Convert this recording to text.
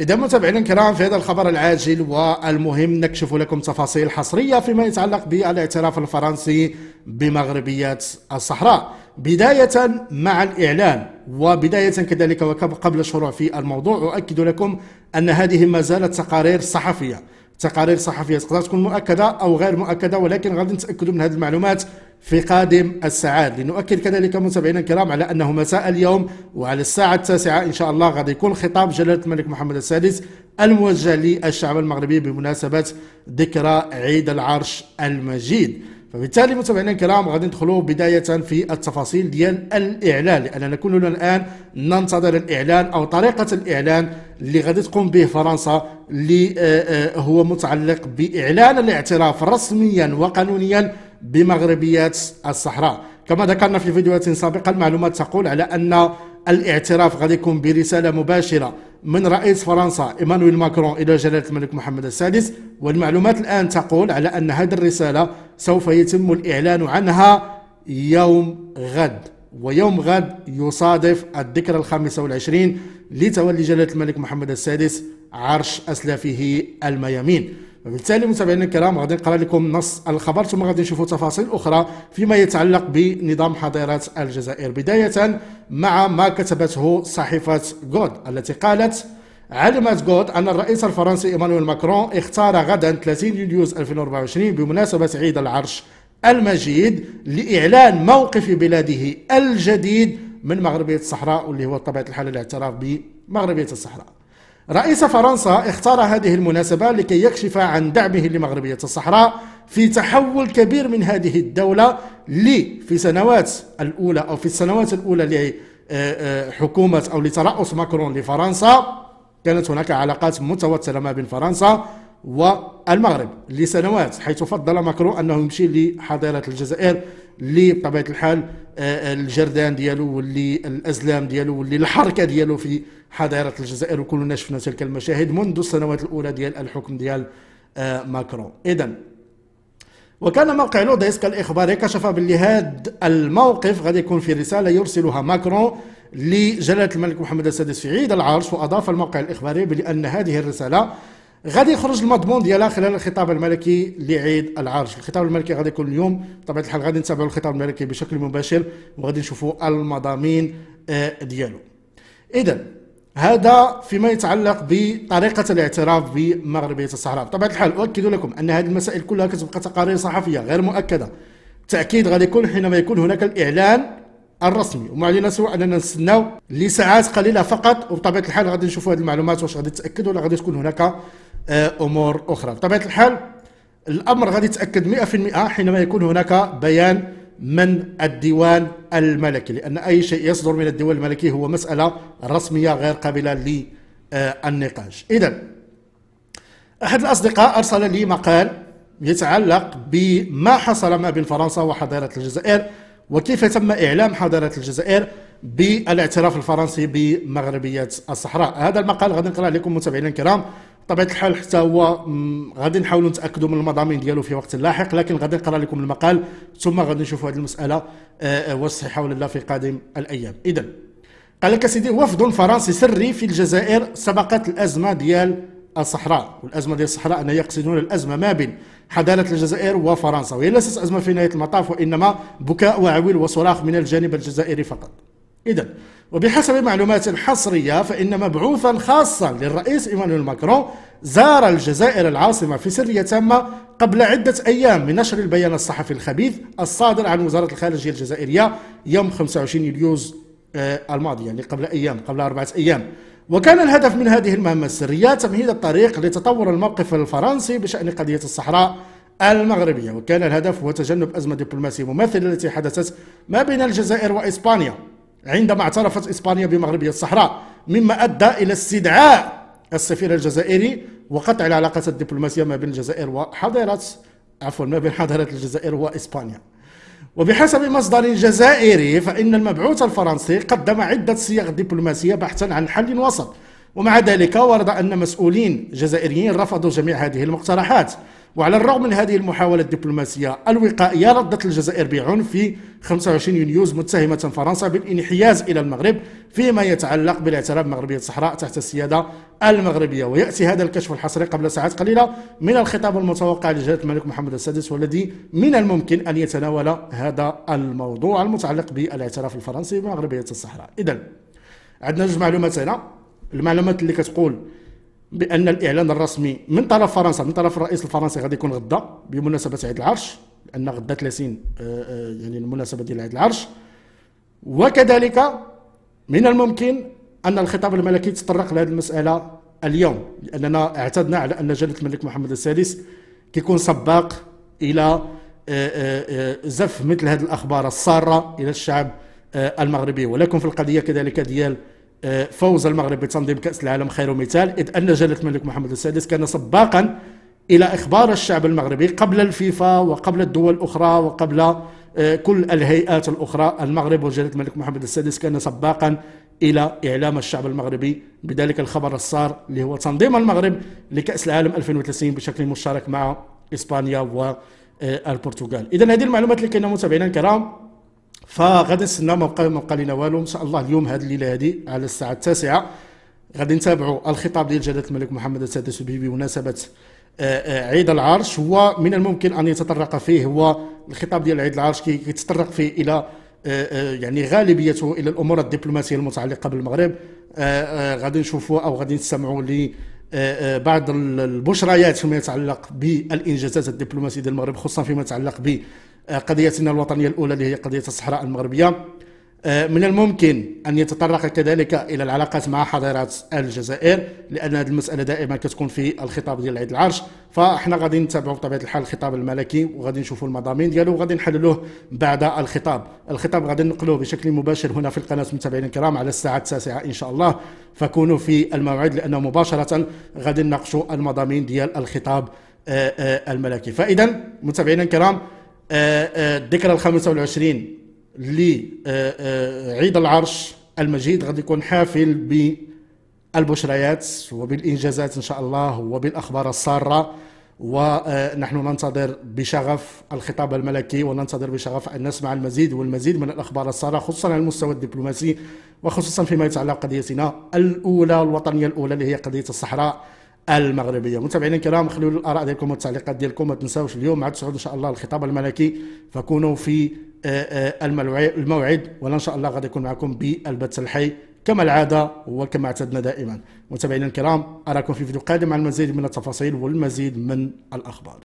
إذا متابعينا الكرام في هذا الخبر العاجل والمهم نكشف لكم تفاصيل حصرية فيما يتعلق بالاعتراف الفرنسي بمغربية الصحراء بداية مع الإعلان وبداية كذلك وقبل الشروع في الموضوع أؤكد لكم أن هذه ما زالت تقارير صحفية تقارير صحفية تقدر تكون مؤكدة أو غير مؤكدة ولكن غادي نتأكدوا من هذه المعلومات في قادم الساعات لنؤكد كذلك متابعينا الكرام على أنه مساء اليوم وعلى الساعة التاسعة إن شاء الله غادي يكون خطاب جلالة الملك محمد السادس الموجه للشعب المغربي بمناسبة ذكرى عيد العرش المجيد فبالتالي متابعينا الكرام غادي ندخلوا بدايه في التفاصيل ديال الاعلان لاننا كلنا الان ننتظر الاعلان او طريقه الاعلان اللي غادي تقوم به فرنسا اللي آه، آه، هو متعلق باعلان الاعتراف رسميا وقانونيا بمغربيات الصحراء كما ذكرنا في فيديوهات سابقة المعلومات تقول على أن الاعتراف غادي يكون برسالة مباشرة من رئيس فرنسا إيمانويل ماكرون إلى جلالة الملك محمد السادس والمعلومات الآن تقول على أن هذه الرسالة سوف يتم الإعلان عنها يوم غد ويوم غد يصادف الذكرى الخامسة والعشرين لتولي جلالة الملك محمد السادس عرش أسلافه الميامين وبالتالي متابعينا الكرام غادي نقرا لكم نص الخبر ثم غادي نشوفوا تفاصيل اخرى فيما يتعلق بنظام حضيرات الجزائر بدايه مع ما كتبته صحيفه جود التي قالت علمت جود أن الرئيس الفرنسي إيمانويل ماكرون اختار غدا 30 يوليوز 2024 بمناسبة عيد العرش المجيد لإعلان موقف بلاده الجديد من مغربية الصحراء واللي هو بطبيعة الحال الاعتراف بمغربية الصحراء رئيس فرنسا اختار هذه المناسبة لكي يكشف عن دعمه لمغربية الصحراء في تحول كبير من هذه الدولة لي في سنوات الأولى أو في السنوات الأولى لحكومة آه، آه، أو لترأس ماكرون لفرنسا كانت هناك علاقات متوترة ما بين فرنسا والمغرب لسنوات حيث فضل ماكرون انه يمشي لحضيره الجزائر اللي بطبيعه الحال آه، آه، الجردان ديالو واللي الازلام ديالو واللي الحركه ديالو في حضيره الجزائر وكلنا شفنا تلك المشاهد منذ السنوات الاولى ديال الحكم ديال آه، ماكرون اذا وكان موقع لوديسك الاخباري كشف باللي هذا الموقف غادي يكون في رساله يرسلها ماكرون لجلاله الملك محمد السادس في عيد العرش واضاف الموقع الاخباري بان هذه الرساله غادي يخرج المضمون ديالها خلال الخطاب الملكي لعيد العرش الخطاب الملكي غادي يكون اليوم بطبيعه الحال غادي نتابعوا الخطاب الملكي بشكل مباشر وغادي نشوفوا المضامين آه، ديالو اذا هذا فيما يتعلق بطريقة الاعتراف بمغربية الصحراء بطبيعة الحال أؤكد لكم أن هذه المسائل كلها كتبقى تقارير صحفية غير مؤكدة التأكيد غادي يكون حينما يكون هناك الإعلان الرسمي وما علينا سوى اننا نستناو لساعات قليله فقط وبطبيعه الحال غادي نشوفوا هذه المعلومات واش غادي تاكد ولا غادي تكون هناك امور اخرى بطبيعه الحال الامر غادي يتاكد 100% حينما يكون هناك بيان من الديوان الملكي لان اي شيء يصدر من الديوان الملكي هو مساله رسميه غير قابله للنقاش اذا احد الاصدقاء ارسل لي مقال يتعلق بما حصل ما بين فرنسا وحضاره الجزائر وكيف تم اعلام حضاره الجزائر بالاعتراف الفرنسي بمغربيه الصحراء هذا المقال غادي نقرا لكم متابعينا الكرام بطبيعه الحال حتى هو غادي نحاولوا نتاكدوا من المضامين ديالو في وقت لاحق لكن غادي نقرا لكم المقال ثم غادي نشوفوا هذه المساله واش صحيحه ولا لا في قادم الايام اذا قال لك سيدي وفد فرنسي سري في الجزائر سبقت الازمه ديال الصحراء والازمه ديال الصحراء ان يقصدون الازمه ما بين حداله الجزائر وفرنسا وهي ليست ازمه في نهايه المطاف وانما بكاء وعويل وصراخ من الجانب الجزائري فقط اذا وبحسب معلومات حصرية فإن مبعوثا خاصا للرئيس إيمانويل ماكرون زار الجزائر العاصمة في سرية تامة قبل عدة أيام من نشر البيان الصحفي الخبيث الصادر عن وزارة الخارجية الجزائرية يوم 25 يوليوز آه، الماضي يعني قبل أيام قبل أربعة أيام وكان الهدف من هذه المهمة السرية تمهيد الطريق لتطور الموقف الفرنسي بشأن قضية الصحراء المغربية وكان الهدف هو تجنب أزمة دبلوماسية مماثلة التي حدثت ما بين الجزائر وإسبانيا عندما اعترفت إسبانيا بمغربية الصحراء مما أدى إلى استدعاء السفير الجزائري وقطع العلاقات الدبلوماسية ما بين الجزائر وحضيرة عفوا ما بين حضارة الجزائر وإسبانيا وبحسب مصدر جزائري فإن المبعوث الفرنسي قدم عدة صيغ دبلوماسية بحثا عن حل وسط ومع ذلك ورد أن مسؤولين جزائريين رفضوا جميع هذه المقترحات وعلى الرغم من هذه المحاولة الدبلوماسية الوقائية ردت الجزائر بعنف في 25 يونيوز متهمة فرنسا بالانحياز إلى المغرب فيما يتعلق بالاعتراف بمغربية الصحراء تحت السيادة المغربية ويأتي هذا الكشف الحصري قبل ساعات قليلة من الخطاب المتوقع لجلالة الملك محمد السادس والذي من الممكن أن يتناول هذا الموضوع المتعلق بالاعتراف الفرنسي بمغربية الصحراء إذا عندنا جوج معلومات هنا المعلومات اللي كتقول بان الاعلان الرسمي من طرف فرنسا من طرف الرئيس الفرنسي غادي يكون غدا بمناسبه عيد العرش لان غدا 30 آه، آه، يعني المناسبه ديال عيد العرش وكذلك من الممكن ان الخطاب الملكي يتطرق لهذه المساله اليوم لاننا اعتدنا على ان جلاله الملك محمد السادس كيكون سباق الى آه، زف مثل هذه الاخبار الساره الى الشعب المغربي ولكن في القضيه كذلك ديال فوز المغرب بتنظيم كأس العالم خير مثال إذ أن جلالة الملك محمد السادس كان سباقا إلى إخبار الشعب المغربي قبل الفيفا وقبل الدول الأخرى وقبل آه، كل الهيئات الأخرى المغرب وجلالة الملك محمد السادس كان سباقا إلى إعلام الشعب المغربي بذلك الخبر الصار اللي هو تنظيم المغرب لكأس العالم 2030 بشكل مشترك مع إسبانيا والبرتغال آه، إذا هذه المعلومات اللي كنا متابعينا الكرام فغادي نستنى ما بقى ما بقى لنا والو ان شاء الله اليوم هذه الليله هذه على الساعه التاسعه غادي نتابعوا الخطاب ديال جلاله الملك محمد السادس بمناسبه آه، آه، عيد العرش هو من الممكن ان يتطرق فيه هو الخطاب ديال عيد العرش كيتطرق فيه الى آه، يعني غالبيته الى الامور الدبلوماسيه المتعلقه بالمغرب غادي نشوفوا او غادي نستمعوا ل بعض البشريات فيما يتعلق بالانجازات الدبلوماسيه ديال المغرب خصوصا فيما يتعلق ب آه، قضيتنا الوطنيه الاولى اللي هي قضيه الصحراء المغربيه آه، من الممكن ان يتطرق كذلك الى العلاقات مع حضارات الجزائر لان هذه المساله دائما كتكون في الخطاب ديال عيد العرش فاحنا غادي نتابعوا بطبيعه الحال الخطاب الملكي وغادي نشوفوا المضامين ديالو وغادي نحللوه بعد الخطاب الخطاب غادي ننقلوه بشكل مباشر هنا في القناه متابعينا الكرام على الساعه 9 ان شاء الله فكونوا في الموعد لانه مباشره غادي نناقشوا المضامين ديال الخطاب آه، الملكي فاذا متابعينا الكرام آه، آه، الذكرى ال 25 لعيد العرش المجيد غادي يكون حافل بالبشريات وبالانجازات ان شاء الله وبالاخبار الساره ونحن آه، ننتظر بشغف الخطاب الملكي وننتظر بشغف ان نسمع المزيد والمزيد من الاخبار الساره خصوصا على المستوى الدبلوماسي وخصوصا فيما يتعلق قضيتنا الاولى الوطنيه الاولى اللي هي قضيه الصحراء المغربيه متابعينا الكرام خلوا الاراء ديالكم والتعليقات ديالكم ما تنساوش اليوم عاد تشهد ان شاء الله الخطاب الملكي فكونوا في آه، آه، الموعد ولا ان شاء الله غادي يكون معكم بالبث الحي كما العاده وكما اعتدنا دائما متابعينا الكرام اراكم في فيديو قادم عن المزيد من التفاصيل والمزيد من الاخبار